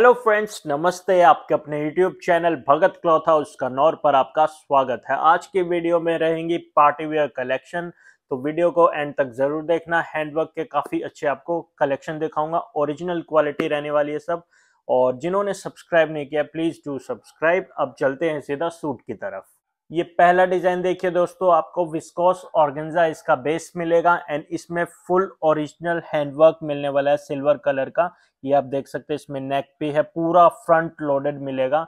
hello friends नमस्ते आपके अपने YouTube channel Bhagat cloth house Kannaur पर आपका स्वागत है आज के वीडियो में रहेंगी पार्टी वेयर कलेक्शन तो वीडियो को एंड तक जरूर देखना हैंडवर्क के काफ़ी अच्छे आपको कलेक्शन दिखाऊंगा ओरिजिनल क्वालिटी रहने वाली है सब और जिन्होंने सब्सक्राइब नहीं किया प्लीज़ डू सब्सक्राइब अब चलते हैं सीधा सूट की तरफ ये पहला डिजाइन देखिए दोस्तों आपको विस्कोस ऑर्गेंजा इसका बेस मिलेगा एंड इसमें फुल ओरिजिनल हैंडवर्क मिलने वाला है सिल्वर कलर का ये आप देख सकते हैं इसमें नेक पे है पूरा फ्रंट लोडेड मिलेगा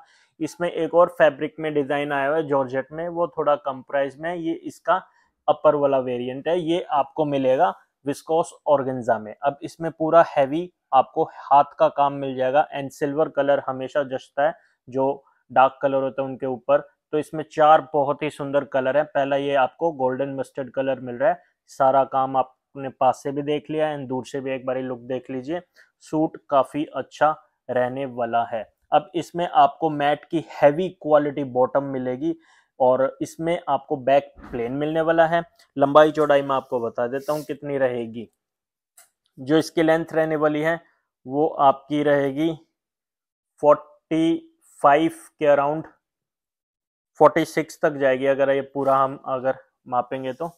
इसमें एक और फैब्रिक में डिजाइन आया हुआ है जॉर्जेट में वो थोड़ा कम प्राइस में ये इसका अपर वाला वेरियंट है ये आपको मिलेगा विस्कोस ऑर्गेंजा में अब इसमें पूरा हैवी आपको हाथ का काम मिल जाएगा एंड सिल्वर कलर हमेशा जचता है जो डार्क कलर होता है उनके ऊपर तो इसमें चार बहुत ही सुंदर कलर है पहला ये आपको गोल्डन मस्टर्ड कलर मिल रहा है सारा काम आपने पास से भी देख लिया एंड दूर से भी एक बार लुक देख लीजिए सूट काफ़ी अच्छा रहने वाला है अब इसमें आपको मैट की हैवी क्वालिटी बॉटम मिलेगी और इसमें आपको बैक प्लेन मिलने वाला है लंबाई चौड़ाई मैं आपको बता देता हूँ कितनी रहेगी जो इसकी लेंथ रहने वाली है वो आपकी रहेगी फोर्टी फाइव के अराउंड फोर्टी सिक्स तक जाएगी अगर ये पूरा हम अगर मापेंगे तो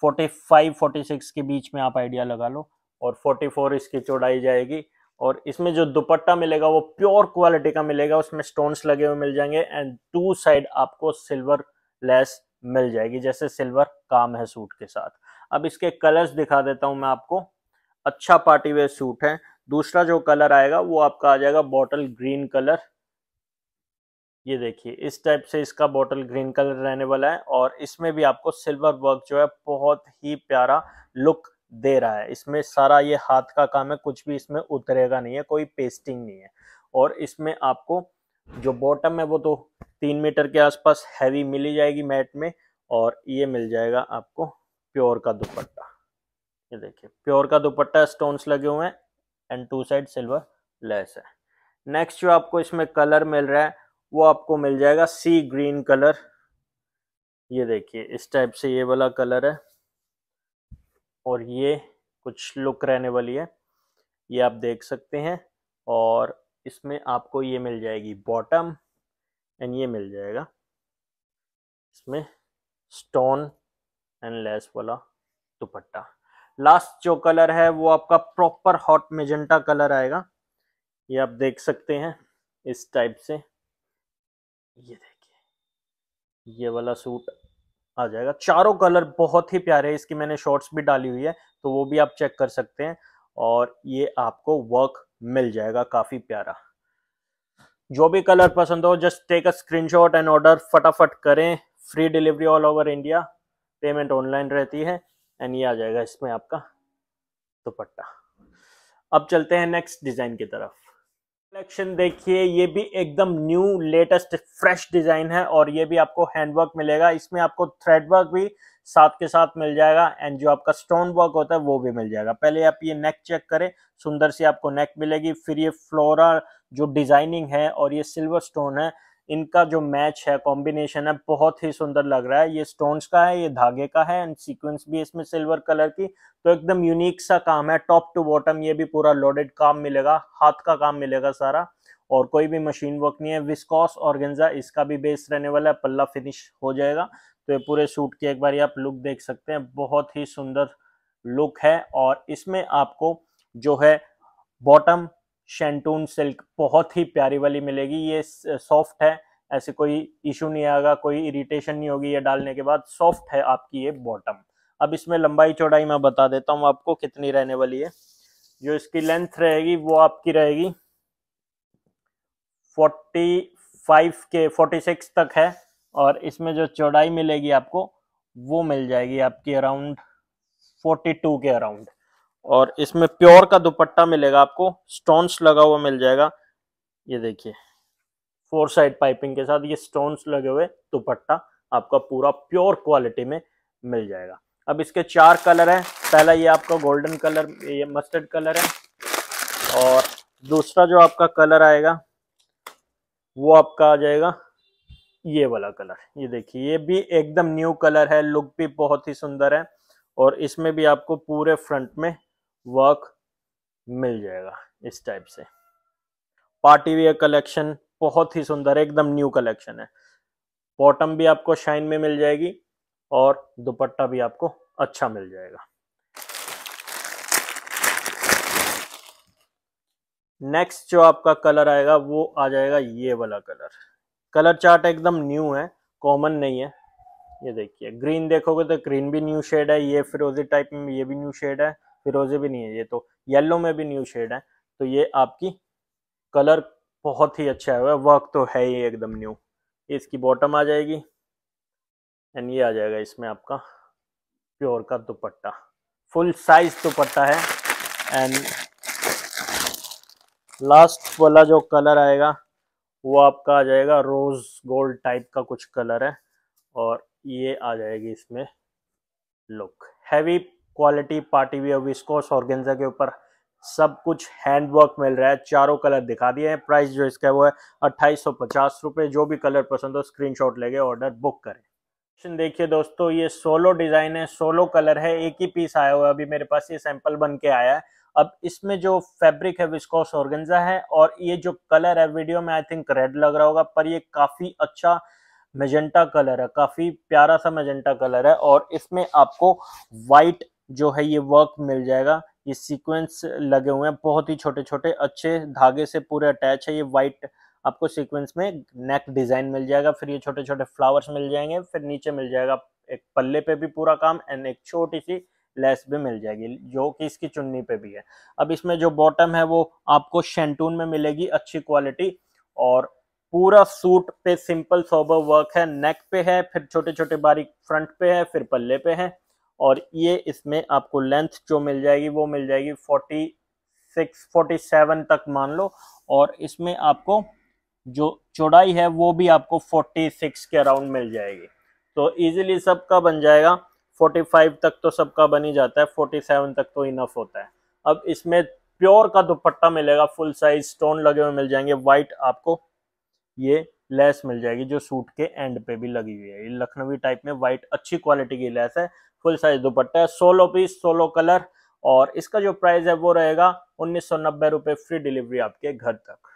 फोर्टी फाइव फोर्टी सिक्स के बीच में आप आइडिया लगा लो और फोर्टी फोर इसकी चौड़ाई जाएगी और इसमें जो दुपट्टा मिलेगा वो प्योर क्वालिटी का मिलेगा उसमें स्टोन्स लगे हुए मिल जाएंगे एंड टू साइड आपको सिल्वर लेस मिल जाएगी जैसे सिल्वर काम है सूट के साथ अब इसके कलर्स दिखा देता हूँ मैं आपको अच्छा पार्टी वेयर सूट है दूसरा जो कलर आएगा वो आपका आ जाएगा बॉटल ग्रीन कलर ये देखिए इस टाइप से इसका बॉटल ग्रीन कलर रहने वाला है और इसमें भी आपको सिल्वर वर्क जो है बहुत ही प्यारा लुक दे रहा है इसमें सारा ये हाथ का काम है कुछ भी इसमें उतरेगा नहीं है कोई पेस्टिंग नहीं है और इसमें आपको जो बॉटम है वो तो तीन मीटर के आसपास हैवी मिली जाएगी मैट में और ये मिल जाएगा आपको प्योर का दुपट्टा ये देखिए प्योर का दुपट्टा स्टोन्स लगे हुए हैं and two side silver lace है नेक्स्ट जो आपको इसमें कलर मिल रहा है वो आपको मिल जाएगा सी ग्रीन कलर ये देखिए इस टाइप से ये वाला कलर है और ये कुछ लुक रहने वाली है ये आप देख सकते हैं और इसमें आपको ये मिल जाएगी बॉटम एंड ये मिल जाएगा इसमें स्टोन एंड लेस वाला दुपट्टा लास्ट जो कलर है वो आपका प्रॉपर हॉट मेजेंटा कलर आएगा ये आप देख सकते हैं इस टाइप से ये देखिए ये वाला सूट आ जाएगा चारों कलर बहुत ही प्यारे हैं इसकी मैंने शॉर्ट्स भी डाली हुई है तो वो भी आप चेक कर सकते हैं और ये आपको वर्क मिल जाएगा काफ़ी प्यारा जो भी कलर पसंद हो just take a screenshot and order फटाफट करें free delivery all over India payment online रहती है एंड ये आ जाएगा इसमें आपका दुपट्टा अब चलते हैं नेक्स्ट डिज़ाइन की तरफ कलेक्शन देखिए ये भी एकदम न्यू लेटेस्ट फ्रेश डिजाइन है और ये भी आपको हैंडवर्क मिलेगा इसमें आपको थ्रेड वर्क भी साथ के साथ मिल जाएगा एंड जो आपका स्टोन वर्क होता है वो भी मिल जाएगा पहले आप ये नेक चेक करें सुंदर सी आपको नेक मिलेगी फिर ये फ्लोरा जो डिजाइनिंग है और ये सिल्वर स्टोन है इनका जो मैच है कॉम्बिनेशन है बहुत ही सुंदर लग रहा है ये स्टोन्स का है ये धागे का है एंड सीक्वेंस भी इसमें सिल्वर कलर की तो एकदम यूनिक सा काम है टॉप टू बॉटम ये भी पूरा लोडेड काम मिलेगा हाथ का काम मिलेगा सारा और कोई भी मशीन वर्क नहीं है विस्कॉस और इसका भी बेस रहने वाला है पल्ला फिनिश हो जाएगा तो ये पूरे सूट की एक बार आप लुक देख सकते हैं बहुत ही सुंदर लुक है और इसमें आपको जो है बॉटम शैंटून सिल्क बहुत ही प्यारी वाली मिलेगी ये सॉफ्ट है ऐसे कोई इशू नहीं आएगा कोई इरिटेशन नहीं होगी ये डालने के बाद सॉफ्ट है आपकी ये बॉटम अब इसमें लंबाई चौड़ाई मैं बता देता हूँ आपको कितनी रहने वाली है जो इसकी लेंथ रहेगी वो आपकी रहेगी फोर्टी फाइव के फोर्टी सिक्स तक है और इसमें जो चौड़ाई मिलेगी आपको वो मिल जाएगी आपकी अराउंड फोर्टी टू के अराउंड और इसमें प्योर का दुपट्टा मिलेगा आपको स्टोन्स लगा हुआ मिल जाएगा ये देखिए फोर साइड पाइपिंग के साथ ये स्टोन्स लगे हुए दुपट्टा आपका पूरा प्योर क्वालिटी में मिल जाएगा अब इसके चार कलर हैं पहला ये आपका गोल्डन कलर ये मस्टर्ड कलर है और दूसरा जो आपका कलर आएगा वो आपका आ जाएगा ये वाला कलर ये देखिए ये भी एकदम न्यू कलर है लुक भी बहुत ही सुंदर है और इसमें भी आपको पूरे फ्रंट में वर्क मिल जाएगा इस टाइप से पार्टी वेयर कलेक्शन बहुत ही सुंदर है एकदम न्यू कलेक्शन है बॉटम भी आपको शाइन में मिल जाएगी और दुपट्टा भी आपको अच्छा मिल जाएगा नेक्स्ट जो आपका कलर आएगा वो आ जाएगा ये वाला कलर कलर चार्ट एकदम न्यू है कॉमन नहीं है ये देखिए ग्रीन देखोगे तो ग्रीन भी न्यू शेड है ये फिरोजी टाइप में ये भी न्यू शेड है फिरोजे भी नहीं है ये तो येलो में भी न्यू शेड है तो ये आपकी कलर बहुत ही अच्छा है वर्क तो है ही एकदम न्यू इसकी बॉटम आ जाएगी एंड ये आ जाएगा इसमें आपका प्योर का दुपट्टा फुल साइज दुपट्टा है एंड लास्ट वाला जो कलर आएगा वो आपका आ जाएगा रोज गोल्ड टाइप का कुछ कलर है और ये आ जाएगी इसमें look heavy quality party wear viscose organza के ऊपर सब कुछ हैंडवर्क मिल रहा है चारों कलर दिखा दिए हैं प्राइस जो इसका वो है अट्ठाईस सौ जो भी कलर पसंद हो स्क्रीनशॉट लेके ऑर्डर बुक करें देखिए दोस्तों ये सोलो डिज़ाइन है सोलो कलर है एक ही पीस आया हुआ है अभी मेरे पास ये सैंपल बन के आया है अब इसमें जो फैब्रिक है विस्कोस ऑर्गेंजा है और ये जो कलर है वीडियो में आई थिंक रेड लग रहा होगा पर ये काफ़ी अच्छा मेजेंटा कलर है काफ़ी प्यारा सा मेजेंटा कलर है और इसमें आपको वाइट जो है ये वर्क मिल जाएगा ये सीक्वेंस लगे हुए हैं बहुत ही छोटे छोटे अच्छे धागे से पूरे अटैच है ये वाइट आपको सीक्वेंस में नेक डिजाइन मिल जाएगा फिर ये छोटे छोटे फ्लावर्स मिल जाएंगे फिर नीचे मिल जाएगा एक पल्ले पे भी पूरा काम एंड एक छोटी सी लेस भी मिल जाएगी जो कि इसकी चुन्नी पे भी है अब इसमें जो बॉटम है वो आपको शैंटून में मिलेगी अच्छी क्वालिटी और पूरा सूट पे सिंपल सोबर वर्क है नेक पे है फिर छोटे छोटे बारीक फ्रंट पे है फिर पल्ले पे है और ये इसमें आपको लेंथ जो मिल जाएगी वो मिल जाएगी फोर्टी सिक्स फोर्टी सेवन तक मान लो और इसमें आपको जो चौड़ाई है वो भी आपको फोर्टी सिक्स के अराउंड मिल जाएगी तो ईजिली सबका बन जाएगा फोर्टी फाइव तक तो सबका बन ही जाता है फोर्टी सेवन तक तो इनफ होता है अब इसमें प्योर का दुपट्टा मिलेगा फुल साइज स्टोन लगे हुए मिल जाएंगे वाइट आपको ये लेस मिल जाएगी जो सूट के एंड पे भी लगी हुई है ये लखनवी टाइप में व्हाइट अच्छी क्वालिटी की लेस है फुल साइज दुपट्टा है सोलो पीस सोलो कलर और इसका जो प्राइस है वो रहेगा उन्नीस सौ नब्बे रुपए फ्री डिलीवरी आपके घर तक